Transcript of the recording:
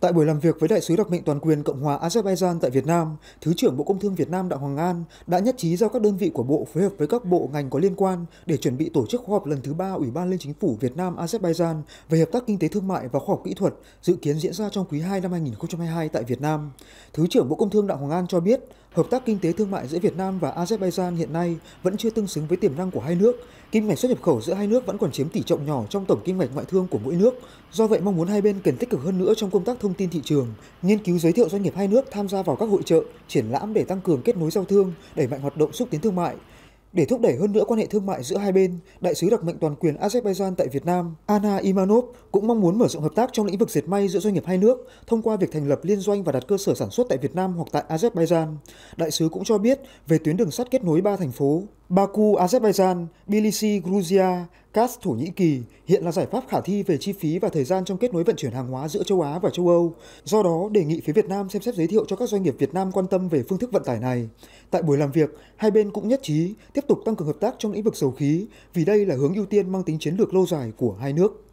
Tại buổi làm việc với đại sứ đặc mệnh toàn quyền Cộng hòa Azerbaijan tại Việt Nam, Thứ trưởng Bộ Công Thương Việt Nam Đặng Hoàng An đã nhất trí giao các đơn vị của Bộ phối hợp với các bộ ngành có liên quan để chuẩn bị tổ chức khóa họp lần thứ ba Ủy ban Liên chính phủ Việt Nam Azerbaijan về hợp tác kinh tế thương mại và khoa học kỹ thuật dự kiến diễn ra trong quý 2 năm 2022 tại Việt Nam. Thứ trưởng Bộ Công Thương Đặng Hoàng An cho biết, Hợp tác kinh tế thương mại giữa Việt Nam và Azerbaijan hiện nay vẫn chưa tương xứng với tiềm năng của hai nước. Kim ngạch xuất nhập khẩu giữa hai nước vẫn còn chiếm tỷ trọng nhỏ trong tổng kim ngạch ngoại thương của mỗi nước. Do vậy mong muốn hai bên cần tích cực hơn nữa trong công tác thông tin thị trường, nghiên cứu giới thiệu doanh nghiệp hai nước tham gia vào các hội trợ, triển lãm để tăng cường kết nối giao thương, đẩy mạnh hoạt động xúc tiến thương mại, để thúc đẩy hơn nữa quan hệ thương mại giữa hai bên, đại sứ đặc mệnh toàn quyền Azerbaijan tại Việt Nam, Anna Imanov cũng mong muốn mở rộng hợp tác trong lĩnh vực dệt may giữa doanh nghiệp hai nước thông qua việc thành lập liên doanh và đặt cơ sở sản xuất tại Việt Nam hoặc tại Azerbaijan. Đại sứ cũng cho biết về tuyến đường sắt kết nối ba thành phố Baku, Azerbaijan, Tbilisi, Georgia, Kas, Thổ Nhĩ Kỳ hiện là giải pháp khả thi về chi phí và thời gian trong kết nối vận chuyển hàng hóa giữa châu Á và châu Âu. Do đó, đề nghị phía Việt Nam xem xét giới thiệu cho các doanh nghiệp Việt Nam quan tâm về phương thức vận tải này. Tại buổi làm việc, hai bên cũng nhất trí tiếp tục tăng cường hợp tác trong lĩnh vực dầu khí vì đây là hướng ưu tiên mang tính chiến lược lâu dài của hai nước.